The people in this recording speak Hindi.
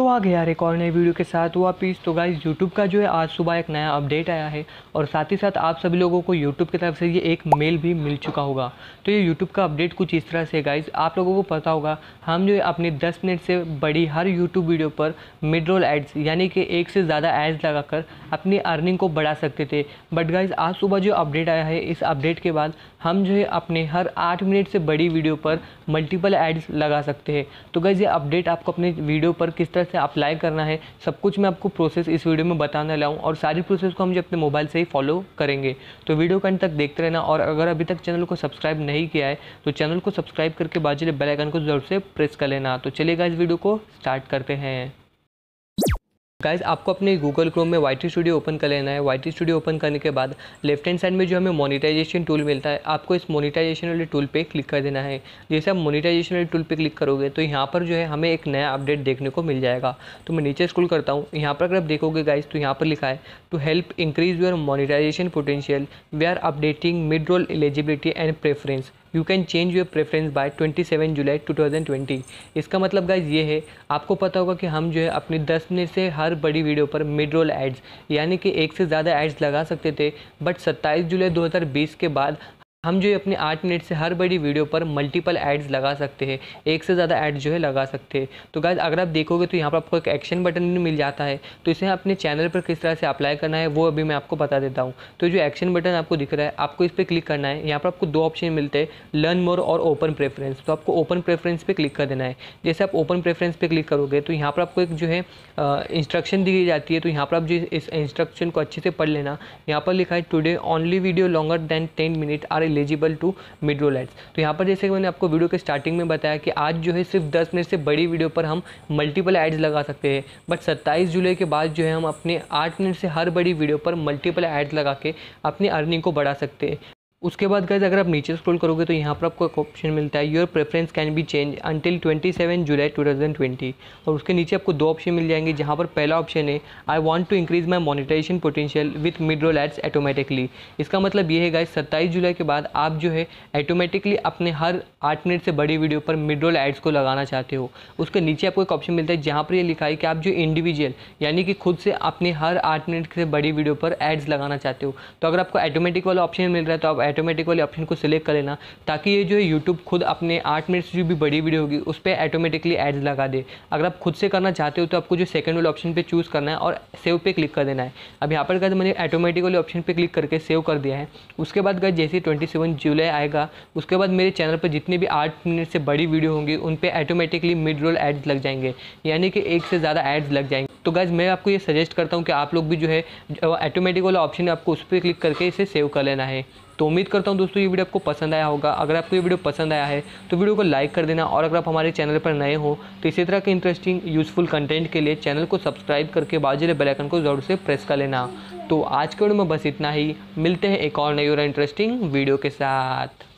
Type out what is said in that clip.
तो आ गया एक और नई वीडियो के साथ हुआ पीस तो गाइज यूट्यूब का जो है आज सुबह एक नया अपडेट आया है और साथ ही साथ आप सभी लोगों को यूट्यूब की तरफ से ये एक मेल भी मिल चुका होगा तो ये यूट्यूब का अपडेट कुछ इस तरह से गाइज आप लोगों को पता होगा हम जो है अपने दस मिनट से बड़ी हर यूट्यूब वीडियो पर मिड रोल एड्स यानी कि एक से ज़्यादा एड्स लगा अपनी अर्निंग को बढ़ा सकते थे बट गाइज आज सुबह जो अपडेट आया है इस अपडेट के बाद हम जो है अपने हर आठ मिनट से बड़ी वीडियो पर मल्टीपल एड्स लगा सकते हैं तो गाइज ये अपडेट आपको अपने वीडियो पर किस तरह कैसे अप्लाई करना है सब कुछ मैं आपको प्रोसेस इस वीडियो में बताने लाऊँ और सारी प्रोसेस को हम अपने मोबाइल से ही फॉलो करेंगे तो वीडियो को अंत तक देखते रहना और अगर अभी तक चैनल को सब्सक्राइब नहीं किया है तो चैनल को सब्सक्राइब करके बाजू बेलाइकन को जरूर से प्रेस कर लेना तो चलेगा इस वीडियो को स्टार्ट करते हैं गाइज आपको अपने गूगल क्रोम में वाई टी स्टूडियो ओपन कर लेना है वाई टी स्टूडियो ओपन करने के बाद लेफ्ट हैंड साइड में जो हमें मोनिटाइजेशन टूल मिलता है आपको इस मोनिटाइजेशन वाले टूल पे क्लिक कर देना है जैसे आप मोनिटाइजेशन वाले टूल पे क्लिक करोगे तो यहाँ पर जो है हमें एक नया अपडेट देखने को मिल जाएगा तो मैं नीचे स्क्रोल करता हूँ यहाँ पर अगर आप देखोगे गाइज तो यहाँ पर लिखा है to help increase your monetisation potential we are updating mid roll eligibility and preference you can change your preference by 27 July 2020 इसका मतलब गाइज ये है आपको पता होगा कि हम जो है अपनी 10 में से हर बड़ी वीडियो पर मिड रोल एड्स यानी कि एक से ज़्यादा एड्स लगा सकते थे बट 27 जुलाई 2020 के बाद हम जो है अपने आठ मिनट से हर बड़ी वीडियो पर मल्टीपल एड्स लगा सकते हैं एक से ज़्यादा एड जो है लगा सकते हैं तो गाइज अगर आप देखोगे तो यहाँ पर आपको एक एक्शन बटन भी मिल जाता है तो इसे अपने चैनल पर किस तरह से अप्लाई करना है वो अभी मैं आपको बता देता हूँ तो जो एक्शन बटन आपको दिख रहा है आपको इस पर क्लिक करना है यहाँ पर आपको दो ऑप्शन मिलते हैं लर्न मोर और ओपन प्रेफरेंस तो आपको ओपन प्रेफरेंस पर क्लिक कर देना है जैसे आप ओपन प्रेफरेंस पर क्लिक करोगे तो यहाँ पर आपको एक जो है इंस्ट्रक्शन दी जाती है तो यहाँ पर आप जो इस इंस्ट्रक्शन को अच्छे से पढ़ लेना यहाँ पर लिखा है today only video longer than ten minutes are eligible to midroll lights तो यहाँ पर जैसे कि मैंने आपको वीडियो के स्टार्टिंग में बताया कि आज जो है सिर्फ दस मिनट से बड़ी वीडियो पर हम मल्टीपल एड्स लगा सकते हैं बट सत्ताईस जुलाई के बाद जो है हम अपने आठ मिनट से हर बड़ी वीडियो पर मल्टीपल एड्स लगा के अपनी अर्निंग को बढ़ा सकते हैं उसके बाद गैस अगर आप नीचे स्क्रॉल करोगे तो यहाँ पर आपको एक ऑप्शन मिलता है your preference can be change until 27 July 2020 और उसके नीचे आपको दो ऑप्शन मिल जाएंगे जहाँ पर पहला ऑप्शन है I want to increase my monetisation potential with midroll ads automatically इसका मतलब ये है गाइज सत्ताईस जुलाई के बाद आप जो है ऑटोमेटिकली अपने हर आठ मिनट से बड़ी वीडियो पर मिड्रोल एड्स को लगाना चाहते हो उसके नीचे आपको एक ऑप्शन मिलता है जहाँ पर यह लिखा है कि आप जो इंडिविजुअल यानी कि खुद से अपने हर आठ मिनट से बड़ी वीडियो पर एड्स लगाना चाहते हो तो अगर आपको ऑटोमेटिक वाला ऑप्शन मिल रहा है तो आप ऑटोमेटिकली ऑप्शन को सिलेक्ट कर लेना ताकि ये जो है यूट्यूब खुद अपने आठ मिनट से जो भी बड़ी वीडियो होगी उस पर ऑटोमेटिकली एड्स लगा दे अगर आप खुद से करना चाहते हो तो आपको जो सेकंड वाले ऑप्शन पर चूज़ करना है और सेव पे क्लिक कर देना है अब यहाँ पर गए मैंने ऑटोमेटिकली ऑप्शन पर क्लिक करके सेव कर दिया है उसके बाद गए जैसे ट्वेंटी जुलाई आएगा उसके बाद मेरे चैनल पर जितने भी आठ मिनट से बड़ी वीडियो होंगी उन पर ऑटोमेटिकली मिड रोल एड्स लग जाएंगे यानी कि एक से ज़्यादा एड्स लग जाएंगे तो गैज़ मैं आपको ये सजेस्ट करता हूँ कि आप लोग भी जो है ऑटोमेटिक वाला ऑप्शन है आपको उस पर क्लिक करके इसे सेव कर लेना है तो उम्मीद करता हूँ दोस्तों ये वीडियो आपको पसंद आया होगा अगर आपको ये वीडियो पसंद आया है तो वीडियो को लाइक कर देना और अगर आप हमारे चैनल पर नए हो तो इसी तरह के इंटरेस्टिंग यूज़फुल कंटेंट के लिए चैनल को सब्सक्राइब करके बाजू बेलाइकन को ज़रूर से प्रेस कर लेना तो आज के वीडियो में बस इतना ही मिलते हैं एक और नई और इंटरेस्टिंग वीडियो के साथ